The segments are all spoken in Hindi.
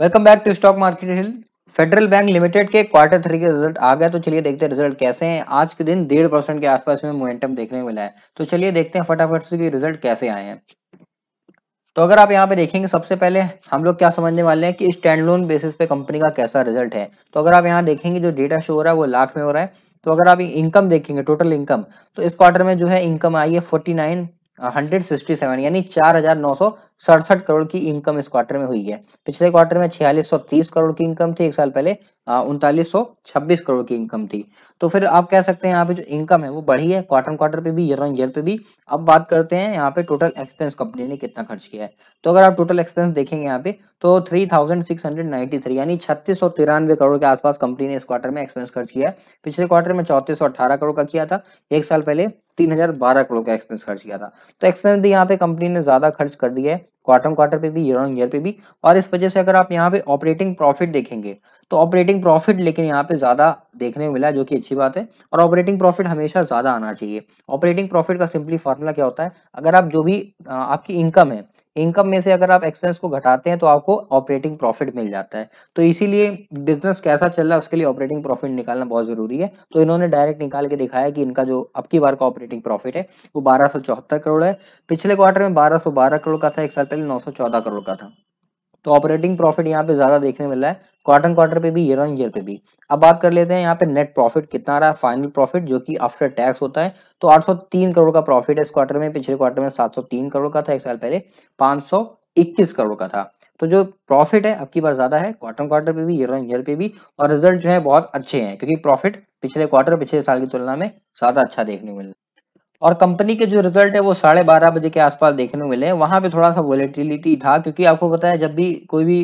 Welcome back to stock market hill Federal Bank Limited के क्वार्टर थ्री के रिजल्ट आ गए तो चलिए देखते हैं रिजल्ट कैसे हैं आज के दिन डेढ़ परसेंट के आसपास में मोमेंटम देखने को मिला है तो चलिए देखते हैं फटाफट से रिजल्ट कैसे आए हैं तो अगर आप यहाँ पे देखेंगे सबसे पहले हम लोग क्या समझने वाले हैं कि स्टैंड लोन बेसिस पे कंपनी का कैसा रिजल्ट है तो अगर आप यहाँ देखेंगे जो डेटा शो हो रहा है वो लाख में हो रहा है तो अगर आप इनकम देखेंगे टोटल इनकम तो इस क्वार्टर में जो है इनकम आई है forty nine hundred sixty seven यानी चार हजार नौ सौ सड़सठ करोड़ की इनकम इस क्वार्टर में हुई है पिछले क्वार्टर में छियालीस सौ तीस करोड़ की इनकम थी एक साल पहले उनतालीस सौ छब्बीस करोड़ की इनकम थी तो फिर आप कह सकते हैं यहाँ पे जो इनकम है वो बढ़ी है क्वार्टर क्वार्टर पे भी ईयर ऑन ईयर पे भी अब बात करते हैं यहाँ पे टोटल एक्सपेंस कंपनी ने कितना खर्च किया है तो अगर आप टोटल एक्सपेंस देखेंगे यहाँ पे तो three thousand six hundred ninety three यानी छत्तीस सौ तिरानवे करोड़ के आसपास कंपनी ने इस क्वार्टर में एक्सपेंस खर्च किया है पिछले क्वार्टर में चौतीस सौ करोड़ का किया था एक साल पहले तीन हजार बारह करोड़ का एक्सपेंस खर्च किया था तो एक्सपेंस भी यहाँ पे कंपनी ने ज्यादा खर्च कर दिया है क्वार्टर क्वार्टर पे भी ईयर ऑन ईयर पे भी और इस वजह से अगर आप यहाँ पे ऑपरेटिंग प्रॉफिट देखेंगे तो ऑपरेटिंग प्रॉफिट लेकिन यहाँ पे ज़्यादा देखने को मिला जो कि अच्छी बात है और ऑपरेटिंग प्रॉफिट हमेशा ज़्यादा आना चाहिए ऑपरेटिंग प्रॉफिट का सिंपली फॉर्मूला क्या होता है अगर आप जो भी आपकी इनकम है इनकम में से अगर आप एक्सपेंस को घटाते हैं तो आपको ऑपरेटिंग प्रॉफिट मिल जाता है तो इसीलिए बिजनेस कैसा चल रहा है उसके लिए ऑपरेटिंग प्रॉफिट निकालना बहुत जरूरी है तो इन्होंने डायरेक्ट निकाल के दिखाया कि इनका जो अब की बार का ऑपरेटिंग प्रॉफिट है वो बारह करोड़ है पिछले क्वार्टर में बारह करोड़ का था एक साल पहले 914 करोड़ का था तो ऑपरेटिंग प्रॉफिट यहाँ पे ज्यादा देखने मिल रहा है क्वार्टर क्वार्टर पे भी ईयर ऑन ईयर पे भी अब बात कर लेते हैं यहाँ पे नेट प्रॉफिट कितना रहा फाइनल प्रॉफिट जो कि आफ्टर टैक्स होता है तो 803 करोड़ का प्रॉफिट है इस क्वार्टर में पिछले क्वार्टर में 703 करोड़ का था एक साल पहले 521 करोड़ का था तो जो प्रॉफिट है अब की बार ज्यादा है क्वार्टर क्वार्टर पे भी ईयर ऑन ईयर पे भी और रिजल्ट जो है बहुत अच्छे हैं क्योंकि प्रॉफिट पिछले क्वार्टर पिछले साल की तुलना में ज्यादा अच्छा देखने को मिल और कंपनी के जो रिजल्ट है वो साढ़े बारह बजे के आसपास देखने को मिले वहां पे थोड़ा सा वॉलेटिलिटी था क्योंकि आपको पता है जब भी कोई भी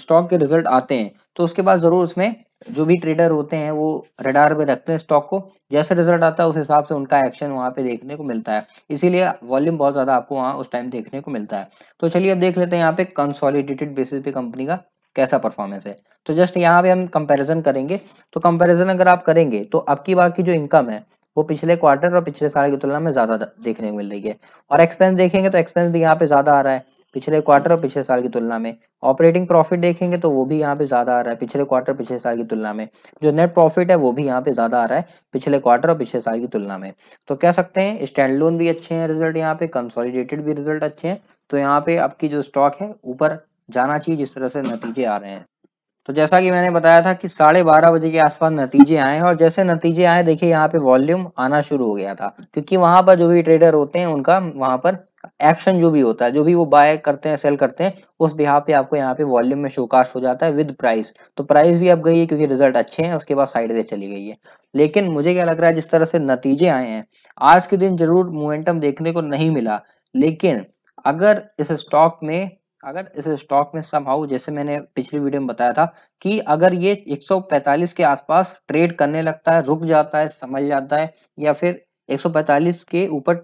स्टॉक के रिजल्ट आते हैं तो उसके बाद ज़रूर उसमें जो भी ट्रेडर होते हैं वो रडार पे रखते हैं स्टॉक को जैसे रिजल्ट आता है उस हिसाब से उनका एक्शन वहाँ पे देखने को मिलता है इसीलिए वॉल्यूम बहुत ज़्यादा आपको वहाँ उस टाइम देखने को मिलता है तो चलिए अब देख लेते हैं यहाँ पे कंसोलिडेटेड बेसिस पे कंपनी का कैसा परफॉर्मेंस है तो जस्ट यहाँ पे हम कंपैरिजन करेंगे तो कंपैरिजन अगर आप करेंगे तो अब की बार की जो इनकम है वो पिछले क्वार्टर और पिछले साल की तुलना में ज़्यादा देखने को मिल रही है और एक्सपेंस देखेंगे तो एक्सपेंस भी यहाँ पे ज़्यादा आ रहा है पिछले क्वार्टर और पिछले साल की तुलना में ऑपरेटिंग प्रॉफिट देखेंगे तो वो भी यहाँ पे ज़्यादा आ रहा है पिछले क्वार्टर पिछले साल की तुलना में जो नेट प्रॉफिट है वो भी यहाँ पे ज़्यादा आ रहा है पिछले क्वार्टर और पिछले साल की तुलना में तो कह सकते हैं स्टैंड लोन भी अच्छे हैं रिजल्ट यहाँ पे कंसोलिडेटेड भी रिजल्ट अच्छे हैं तो यहाँ पे आपकी जो स्टॉक है ऊपर जाना चाहिए जिस तरह से नतीजे आ रहे हैं तो जैसा कि मैंने बताया था कि साढ़े बारह बजे के आसपास नतीजे आए और जैसे नतीजे आए देखिए यहाँ पे वॉल्यूम आना शुरू हो गया था क्योंकि वहां पर जो भी ट्रेडर होते हैं उनका वहां पर एक्शन जो भी होता है जो भी वो बाय करते हैं सेल करते हैं उस बिहार पे आपको यहाँ पे वॉल्यूम में शोकाश हो जाता है विद प्राइस तो प्राइस भी अब गई है क्योंकि रिजल्ट अच्छे हैं उसके बाद साइड वे चली गई है लेकिन मुझे क्या लग रहा है जिस तरह से नतीजे आए हैं आज के दिन जरूर मोमेंटम देखने को नहीं मिला लेकिन अगर इस स्टॉक में अगर इस स्टॉक में सम हाउ जैसे मैंने पिछली वीडियो में बताया था कि अगर ये 145 के आसपास ट्रेड करने लगता है रुक जाता है समझ जाता है या फिर 145 के ऊपर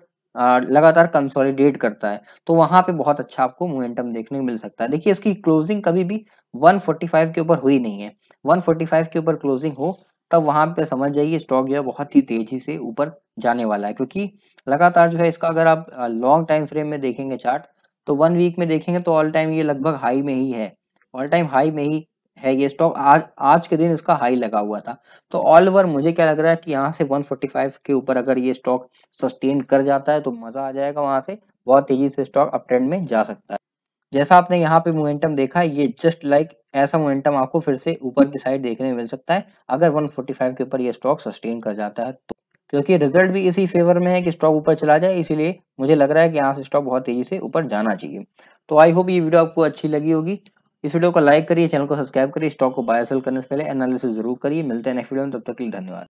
लगातार कंसोलिडेट करता है तो वहां पे बहुत अच्छा आपको मोमेंटम देखने को मिल सकता है देखिए इसकी क्लोजिंग कभी भी 145 के ऊपर हुई नहीं है 145 के ऊपर क्लोजिंग हो तब वहां पे समझ जाइए स्टॉक जो है बहुत ही तेजी से ऊपर जाने वाला है क्योंकि लगातार जो है इसका अगर आप लॉन्ग टाइम फ्रेम में देखेंगे चार्ट तो वन वीक में देखेंगे तो ऑल टाइम ये लगभग हाई में ही है ऑल टाइम हाई में ही है ये स्टॉक आज आज के दिन इसका हाई लगा हुआ था तो ऑल ओवर मुझे क्या लग रहा है कि यहाँ से 145 के ऊपर अगर ये स्टॉक सस्टेन कर जाता है तो मजा आ जाएगा वहां से बहुत तेजी से स्टॉक अप ट्रेंड में जा सकता है जैसा आपने यहाँ पे मोमेंटम देखा ये जस्ट लाइक like ऐसा मोमेंटम आपको फिर से ऊपर हम्म। की साइड देखने में मिल सकता है अगर 145 के ऊपर ये स्टॉक सस्टेन कर जाता है तो क्योंकि रिजल्ट भी इसी फेवर में है कि स्टॉक ऊपर चला जाए इसीलिए मुझे लग रहा है कि यहाँ से स्टॉक बहुत तेजी से ऊपर जाना चाहिए तो आई होप ये वीडियो आपको अच्छी लगी होगी इस वीडियो को लाइक करिए चैनल को सब्सक्राइब करिए स्टॉक को बाय करने से पहले एनालिसिस जरूर करिए मिलते हैं नेक्स्ट वीडियो में तब तक के लिए धन्यवाद